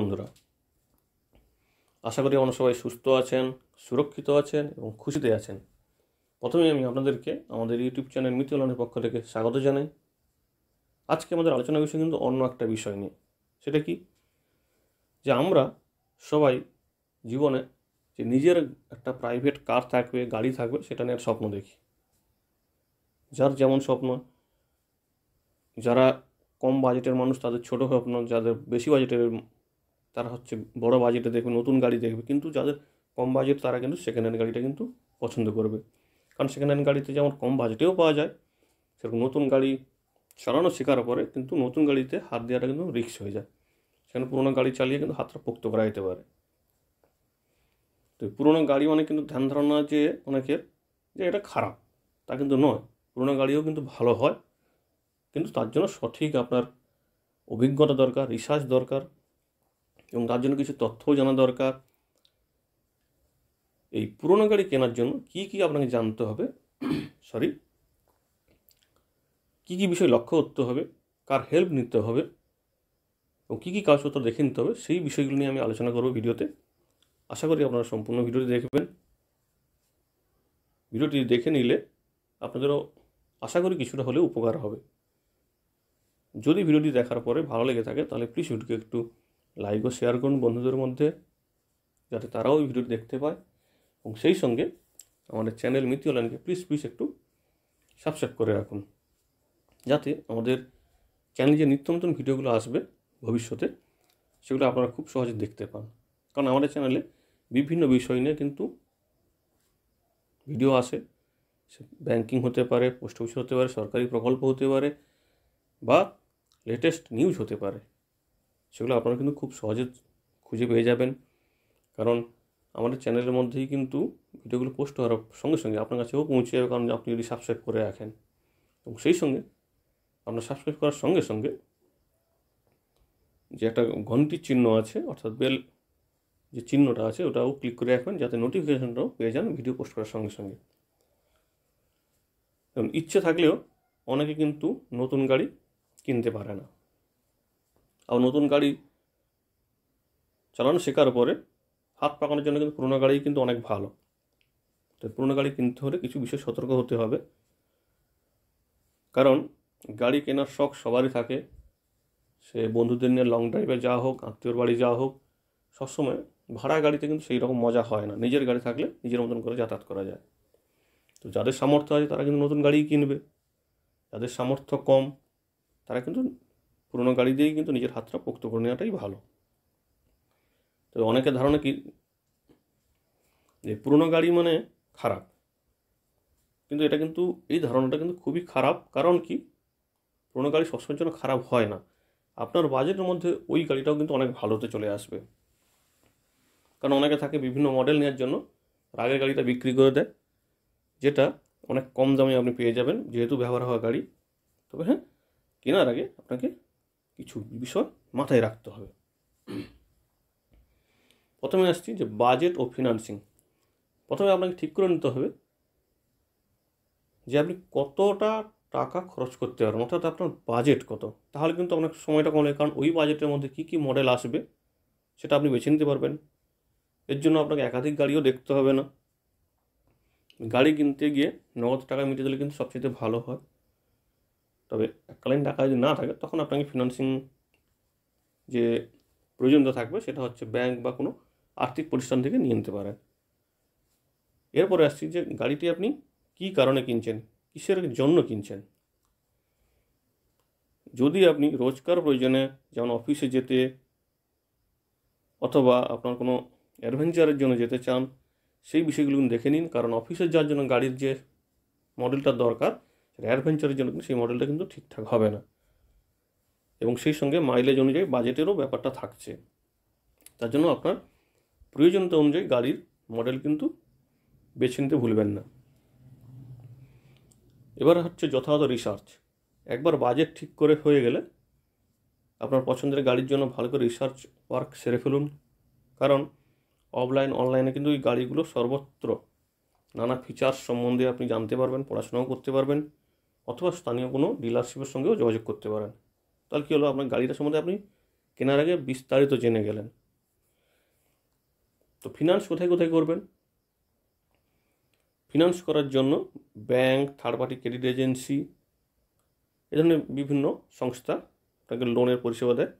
বন্ধুরা আশা করি আমরা সবাই সুস্থ আছেন সুরক্ষিত আছেন এবং খুশিতে আছেন প্রথমে আমি আপনাদেরকে আমাদের ইউটিউব চ্যানেল মিতুলানের পক্ষ থেকে স্বাগত জানাই আজকে আমাদের আলোচনা বিষয় কিন্তু অন্য একটা বিষয় নিয়ে সেটা কি যে আমরা সবাই জীবনে যে নিজের একটা প্রাইভেট কার থাকবে গাড়ি থাকবে সেটা নিয়ে স্বপ্ন দেখি যার যেমন স্বপ্ন যারা কম বাজেটের মানুষ তাদের ছোটো স্বপ্ন যাদের বেশি বাজেটের তারা হচ্ছে বড় বাজেটে দেখবে নতুন গাড়ি দেখবে কিন্তু যাদের কম বাজেট তারা কিন্তু সেকেন্ড হ্যান্ড গাড়িটা কিন্তু পছন্দ করবে কারণ সেকেন্ড হ্যান্ড গাড়িতে যেমন কম বাজেটেও পাওয়া যায় সেরকম নতুন গাড়ি চালানো শেখার পরে কিন্তু নতুন গাড়িতে হাত দেওয়াটা কিন্তু রিক্স হয়ে যায় সেখানে পুরোনো গাড়ি চালিয়ে কিন্তু হাতটা পোক্ত করা যেতে পারে তো পুরোনো গাড়ি অনেক কিন্তু ধ্যান ধারণা যে অনেকের যে এটা খারাপ তা কিন্তু নয় পুরোনো গাড়িও কিন্তু ভালো হয় কিন্তু তার জন্য সঠিক আপনার অভিজ্ঞতা দরকার রিসার্চ দরকার এবং তার জন্য কিছু তথ্যও জানা দরকার এই পুরনো গাড়ি কেনার জন্য কি কি আপনাকে জানতে হবে সরি কি কি বিষয় লক্ষ্য করতে হবে কার হেল্প নিতে হবে এবং কী কী কাগজপত্র দেখে নিতে হবে সেই বিষয়গুলো নিয়ে আমি আলোচনা করব ভিডিওতে আশা করি আপনারা সম্পূর্ণ ভিডিওটি দেখবেন ভিডিওটি দেখে নিলে আপনাদেরও আশা করি কিছুটা হলেও উপকার হবে যদি ভিডিওটি দেখার পরে ভালো লেগে থাকে তাহলে প্লিজ ভিডিওকে একটু লাইকও শেয়ার করুন বন্ধুদের মধ্যে যাতে তারাও এই ভিডিওটি দেখতে পায় এবং সেই সঙ্গে আমাদের চ্যানেল মিতি অনলাইনকে প্লিজ প্লিজ একটু সাবস্ক্রাইব করে রাখুন যাতে আমাদের চ্যানেলে যে নিত্য নতুন ভিডিওগুলো আসবে ভবিষ্যতে সেগুলো আপনারা খুব সহজে দেখতে পান কারণ আমাদের চ্যানেলে বিভিন্ন বিষয় নিয়ে কিন্তু ভিডিও আসে সে ব্যাঙ্কিং হতে পারে পোস্ট অফিস হতে পারে সরকারি প্রকল্প হতে পারে বা লেটেস্ট নিউজ হতে পারে সেগুলো আপনারা কিন্তু খুব সহজে খুঁজে পেয়ে যাবেন কারণ আমাদের চ্যানেলের মধ্যেই কিন্তু ভিডিওগুলো পোস্ট হওয়ার সঙ্গে সঙ্গে আপনার কাছেও পৌঁছে যাবে কারণ আপনি যদি সাবস্ক্রাইব করে রাখেন এবং সেই সঙ্গে আপনার সাবস্ক্রাইব করার সঙ্গে সঙ্গে যে একটা ঘন্টির চিহ্ন আছে অর্থাৎ বেল যে চিহ্নটা আছে ওটাও ক্লিক করে রাখবেন যাতে নোটিফিকেশানটাও পেয়ে যান ভিডিও পোস্ট করার সঙ্গে সঙ্গে এবং ইচ্ছে থাকলেও অনেকে কিন্তু নতুন গাড়ি কিনতে পারে না আর নতুন গাড়ি চালানো শেখার পরে হাত পাকানোর জন্য কিন্তু পুরোনো গাড়ি কিন্তু অনেক ভালো তো পুরোনো গাড়ি কিনতে হলে কিছু বিষয় সতর্ক হতে হবে কারণ গাড়ি কেনার শখ সবারই থাকে সে বন্ধুদের নিয়ে লং ড্রাইভে যা হোক আত্মীয়র বাড়ি যা হোক সবসময় ভাড়া গাড়িতে কিন্তু সেই রকম মজা হয় না নিজের গাড়ি থাকলে নিজের মতন করে যাতায়াত করা যায় তো যাদের সামর্থ্য আছে তারা কিন্তু নতুন গাড়িই কিনবে যাদের সামর্থ্য কম তারা কিন্তু পুরোনো গাড়ি দিয়েই কিন্তু নিজের হাতটা পোক্ত করে নেওয়াটাই ভালো তবে অনেকের ধারণা কি যে পুরোনো গাড়ি মানে খারাপ কিন্তু এটা কিন্তু এই ধারণাটা কিন্তু খুবই খারাপ কারণ কি পুরোনো গাড়ি সবসময়ের জন্য খারাপ হয় না আপনার বাজেটের মধ্যে ওই গাড়িটাও কিন্তু অনেক ভালোতে চলে আসবে কারণ অনেকে থাকে বিভিন্ন মডেল নেওয়ার জন্য আগের গাড়িটা বিক্রি করে দেয় যেটা অনেক কম দামে আপনি পেয়ে যাবেন যেহেতু ব্যবহার হওয়া গাড়ি তবে হ্যাঁ কেনার আগে আপনাকে কিছু বিষয় মাথায় রাখতে হবে প্রথমে আসছি যে বাজেট ও ফিনান্সিং প্রথমে আপনাকে ঠিক করে নিতে হবে যে আপনি কতটা টাকা খরচ করতে পারেন অর্থাৎ আপনার বাজেট কত তাহলে কিন্তু অনেক সময়টা কমে কারণ ওই বাজেটের মধ্যে কী কী মডেল আসবে সেটা আপনি বেছে নিতে পারবেন এর জন্য আপনাকে একাধিক গাড়িও দেখতে হবে না গাড়ি কিনতে গিয়ে নগদ টাকা মিটিয়ে দিলে কিন্তু সবচেয়ে ভালো হয় তবে এককালীন টাকা যদি না থাকে তখন আপনাকে ফিনান্সিং যে প্রয়োজনীয়তা থাকবে সেটা হচ্ছে ব্যাংক বা কোনো আর্থিক প্রতিষ্ঠান থেকে নিয়ে নিতে পারেন এরপরে আসছি যে গাড়িটি আপনি কি কারণে কিনছেন কিসের জন্য কিনছেন যদি আপনি রোজকার প্রয়োজনে যেমন অফিসে যেতে অথবা আপনার কোনো অ্যাডভেঞ্চারের জন্য যেতে চান সেই বিষয়গুলো দেখে নিন কারণ অফিসে যাওয়ার জন্য গাড়ির যে মডেলটা দরকার সেটা অ্যাডভেঞ্চারের জন্য কিন্তু সেই মডেলটা কিন্তু ঠিকঠাক হবে না এবং সেই সঙ্গে মাইলেজ অনুযায়ী বাজেটেরও ব্যাপারটা থাকছে তার জন্য আপনার প্রয়োজনীয়তা অনুযায়ী গাড়ির মডেল কিন্তু বেছে নিতে ভুলবেন না এবার হচ্ছে যথাযথ রিসার্চ একবার বাজেট ঠিক করে হয়ে গেলে আপনার পছন্দের গাড়ির জন্য ভালো করে রিসার্চ ওয়ার্ক সেরে ফেলুন কারণ অফলাইন অনলাইনে কিন্তু এই গাড়িগুলো সর্বত্র নানা ফিচার্স সম্বন্ধে আপনি জানতে পারবেন পড়াশোনাও করতে পারবেন অথবা স্থানীয় কোনো ডিলারশিপের সঙ্গেও যোগাযোগ করতে পারেন তাহলে কী হলো আপনার গাড়িটা সম্বন্ধে আপনি কেনার আগে বিস্তারিত জেনে গেলেন তো ফিনান্স কোথায় কোথায় করবেন ফিনান্স করার জন্য bank third party credit agency এ ধরনের বিভিন্ন সংস্থা আপনাকে লোনের পরিষেবা দেয়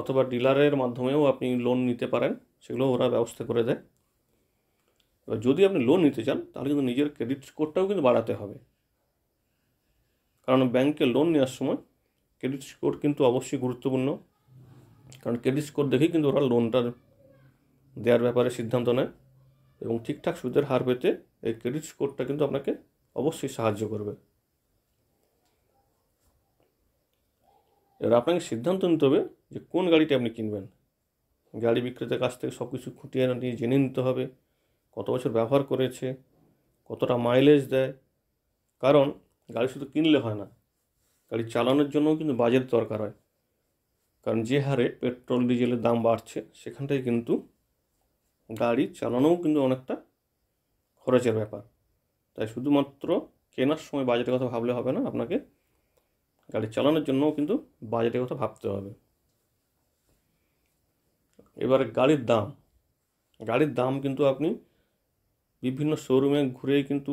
অথবা ডিলারের মাধ্যমেও আপনি লোন নিতে পারেন সেগুলো ওরা ব্যবস্থা করে দেয় এবার যদি আপনি লোন নিতে চান তাহলে কিন্তু নিজের ক্রেডিট স্কোরটাও কিন্তু বাড়াতে হবে কারণ ব্যাংকে লোন নেওয়ার সময় ক্রেডিট স্কোর কিন্তু অবশ্যই গুরুত্বপূর্ণ কারণ ক্রেডিট স্কোর দেখেই কিন্তু ওরা লোনটা দেওয়ার ব্যাপারে সিদ্ধান্ত নেয় এবং ঠিকঠাক সুদের হার পেতে এই ক্রেডিট স্কোরটা কিন্তু আপনাকে অবশ্যই সাহায্য করবে এবার আপনাকে সিদ্ধান্ত নিতে হবে যে কোন গাড়িটি আপনি কিনবেন গাড়ি বিক্রেতার কাছ থেকে সব কিছু খুঁটিয়ে নিয়ে জেনে নিতে হবে কত বছর ব্যবহার করেছে কতটা মাইলেজ দেয় কারণ গাড়ি শুধু কিনলে হয় না গাড়ি চালানোর জন্যও কিন্তু বাজেট দরকার হয় কারণ যে হারে পেট্রোল ডিজেলের দাম বাড়ছে সেখানটায় কিন্তু গাড়ি চালানোও কিন্তু অনেকটা খরচের ব্যাপার তাই শুধুমাত্র কেনার সময় বাজেটের কথা ভাবলে হবে না আপনাকে গাড়ি চালানোর জন্যও কিন্তু বাজেটের কথা ভাবতে হবে এবার গাড়ির দাম গাড়ির দাম কিন্তু আপনি বিভিন্ন শোরুমে ঘুরেই কিন্তু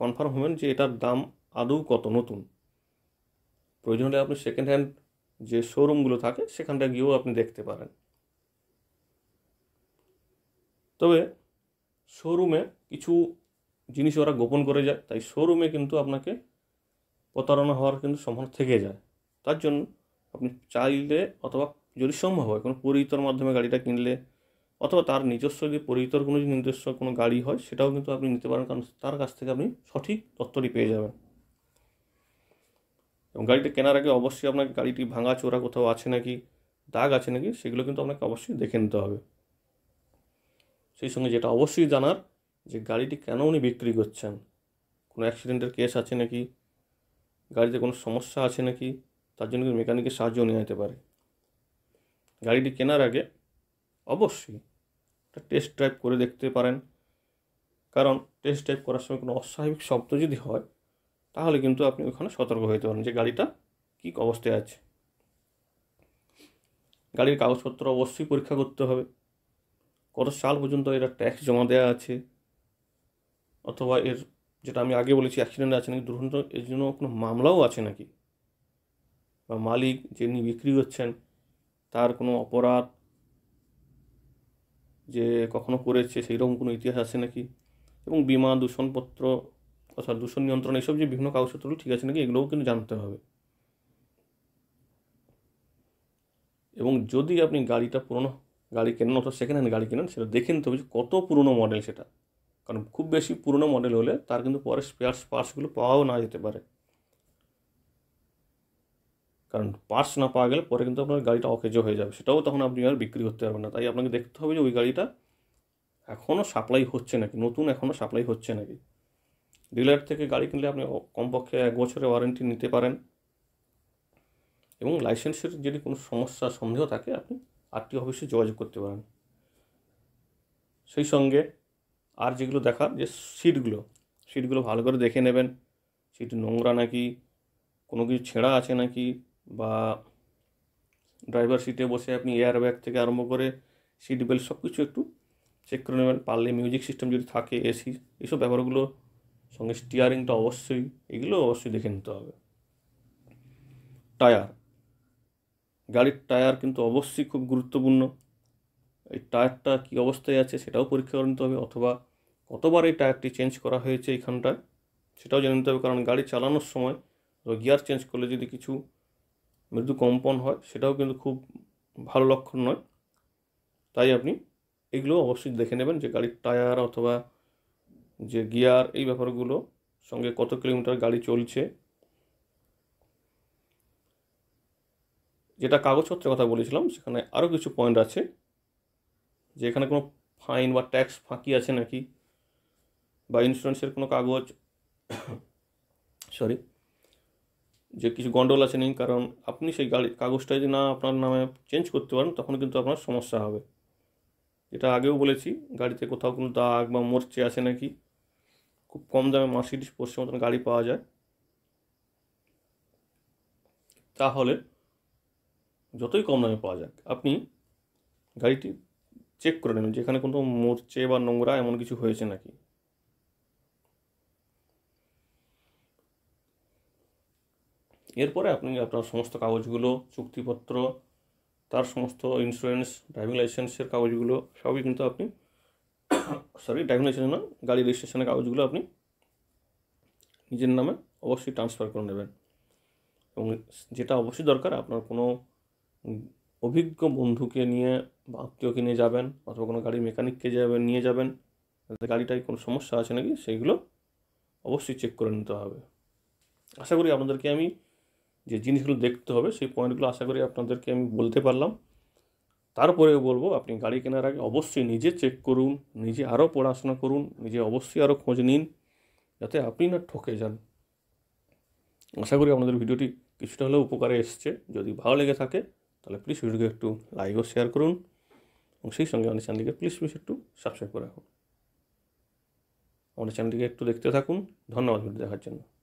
কনফার্ম হবেন যে এটার দাম আদৌ কত নতুন প্রয়োজন হলে আপনি সেকেন্ড হ্যান্ড যে শোরুমগুলো থাকে সেখানটা গিয়েও আপনি দেখতে পারেন তবে শোরুমে কিছু জিনিস ওরা গোপন করে যায় তাই শোরুমে কিন্তু আপনাকে প্রতারণা হওয়ার কিন্তু সম্ভাবনা থেকে যায় তার জন্য আপনি চাইলে অথবা যদি সম্ভব হয় কোনো পরিহিতর মাধ্যমে গাড়িটা কিনলে অথবা তার নিজস্ব যে পরিহিতর কোনো নিজস্ব কোনো গাড়ি হয় সেটাও কিন্তু আপনি নিতে পারেন কারণ তার কাছ থেকে আপনি সঠিক তথ্যটি পেয়ে যাবেন এবং গাড়িটি কেনার আগে অবশ্যই আপনাকে গাড়িটি ভাঙা চোরা কোথাও আছে নাকি দাগ আছে নাকি সেগুলো কিন্তু আপনাকে অবশ্যই দেখে নিতে হবে সেই সঙ্গে যেটা অবশ্যই জানার যে গাড়িটি কেন উনি বিক্রি করছেন কোনো অ্যাক্সিডেন্টের কেস আছে নাকি গাড়িতে কোনো সমস্যা আছে নাকি তার জন্য কিন্তু মেকানিকের সাহায্য নিয়ে যেতে পারে গাড়িটি কেনার আগে অবশ্যই একটা টেস্ট ড্রাইভ করে দেখতে পারেন কারণ টেস্ট ড্রাইভ করার সময় কোনো অস্বাভাবিক শব্দ যদি হয় তাহলে কিন্তু আপনি ওখানে সতর্ক হইতে পারেন যে গাড়িটা কী অবস্থায় আছে গাড়ির কাগজপত্র অবশ্যই পরীক্ষা করতে হবে কত সাল পর্যন্ত এরা ট্যাক্স জমা দেওয়া আছে অথবা এর যেটা আমি আগে বলেছি অ্যাক্সিডেন্ট আছে নাকি দুর্ঘটনা এর জন্য কোনো মামলাও আছে নাকি বা মালিক যিনি বিক্রি করছেন তার কোনো অপরাধ যে কখনো করেছে সেই রকম কোনো ইতিহাস আছে নাকি এবং বিমা দূষণপত্র অর্থাৎ দূষণ নিয়ন্ত্রণ এইসব যে বিভিন্ন কাগজপত্রগুলো ঠিক আছে নাকি এগুলোও কিন্তু জানতে হবে এবং যদি আপনি গাড়িটা পুরনো গাড়ি কেনেন অথবা সেকেন্ড হ্যান্ড গাড়ি কেনেন সেটা দেখে নিতে হবে যে কত পুরনো মডেল সেটা কারণ খুব বেশি পুরনো মডেল হলে তার কিন্তু পরে স্পেয়ার্স পার্টসগুলো পাওয়াও না যেতে পারে কারণ পার্টস না পাওয়া গেলে পরে কিন্তু আপনার গাড়িটা অকেজো হয়ে যাবে সেটাও তখন আপনি আর বিক্রি করতে পারবেন না তাই আপনাকে দেখতে হবে যে ওই গাড়িটা এখনও সাপ্লাই হচ্ছে নাকি নতুন এখনও সাপ্লাই হচ্ছে নাকি ডিলার থেকে গাড়ি কিনলে আপনি কমপক্ষে এক বছরের ওয়ারেন্টি নিতে পারেন এবং লাইসেন্সের যদি কোনো সমস্যা সন্দেহ থাকে আপনি আরটি অফিসে যোগাযোগ করতে পারেন সেই সঙ্গে আর যেগুলো দেখার যে সিটগুলো সিটগুলো ভালো করে দেখে নেবেন সিট নোংরা নাকি কোনো কিছু ছেঁড়া আছে নাকি বা ড্রাইভার সিটে বসে আপনি এয়ার ব্যাগ থেকে আরম্ভ করে সিট বেল্ট সব কিছু একটু চেক করে নেবেন পারলে মিউজিক সিস্টেম যদি থাকে এসি এইসব ব্যাপারগুলো সঙ্গে স্টিয়ারিংটা অবশ্যই এগুলো অবশ্যই দেখে নিতে হবে টায়ার গাড়ির টায়ার কিন্তু অবশ্যই খুব গুরুত্বপূর্ণ এই টায়ারটা কী অবস্থায় আছে সেটাও পরীক্ষা করে নিতে হবে অথবা কতবার এই টায়ারটি চেঞ্জ করা হয়েছে এইখানটায় সেটাও জেনে নিতে হবে কারণ গাড়ি চালানোর সময় গিয়ার চেঞ্জ করলে যদি কিছু মৃদু কম্পন হয় সেটাও কিন্তু খুব ভালো লক্ষণ নয় তাই আপনি এগুলো অবশ্যই দেখে নেবেন যে গাড়ির টায়ার অথবা যে গিয়ার এই ব্যাপারগুলো সঙ্গে কত কিলোমিটার গাড়ি চলছে যেটা কাগজপত্রের কথা বলেছিলাম সেখানে আরও কিছু পয়েন্ট আছে যে এখানে কোনো ফাইন বা ট্যাক্স ফাঁকি আছে নাকি বা ইন্স্যুরেন্সের কোনো কাগজ সরি যে কিছু গন্ডল আছে নেই কারণ আপনি সেই গাড়ি কাগজটা যদি না আপনার নামে চেঞ্জ করতে পারেন তখন কিন্তু আপনার সমস্যা হবে এটা আগেও বলেছি গাড়িতে কোথাও কোনো দাগ বা মরচে আছে নাকি খুব কম দামে মার্সিডিস পোস্টের মতন গাড়ি পাওয়া যায় তাহলে যতই কম দামে পাওয়া যাক আপনি গাড়িটি চেক করে নেবেন যেখানে কোনো মরচে বা নোংরা এমন কিছু হয়েছে নাকি এরপরে আপনি আপনার সমস্ত কাগজগুলো চুক্তিপত্র তার সমস্ত ইন্স্যুরেন্স ড্রাইভিং লাইসেন্সের কাগজগুলো সবই কিন্তু আপনি সরি ড্রাইভিং লাইসেন্স নয় গাড়ি রেজিস্ট্রেশনের কাগজগুলো আপনি নিজের নামে অবশ্যই ট্রান্সফার করে নেবেন এবং যেটা অবশ্যই দরকার আপনার কোনো অভিজ্ঞ বন্ধুকে নিয়ে বা আত্মীয়কে নিয়ে যাবেন অথবা কোনো গাড়ির মেকানিককে যাবেন নিয়ে যাবেন তাদের গাড়িটায় কোনো সমস্যা আছে নাকি সেইগুলো অবশ্যই চেক করে নিতে হবে আশা করি আপনাদেরকে আমি যে জিনিসগুলো দেখতে হবে সেই পয়েন্টগুলো আশা করি আপনাদেরকে আমি বলতে পারলাম তারপরেও বলবো আপনি গাড়ি কেনার আগে অবশ্যই নিজে চেক করুন নিজে আরও পড়াশোনা করুন নিজে অবশ্যই আরও খোঁজ নিন যাতে আপনি না ঠকে যান আশা করি আপনাদের ভিডিওটি কিছুটা হলেও উপকারে এসছে যদি ভালো লেগে থাকে তাহলে প্লিজ ভিডিওকে একটু লাইক ও শেয়ার করুন এবং সেই সঙ্গে আমাদের চ্যানেলটিকে প্লিজ প্লিজ একটু সাবস্ক্রাইব করে রাখুন আমাদের চ্যানেলটিকে একটু দেখতে থাকুন ধন্যবাদ ভিডিও দেখার জন্য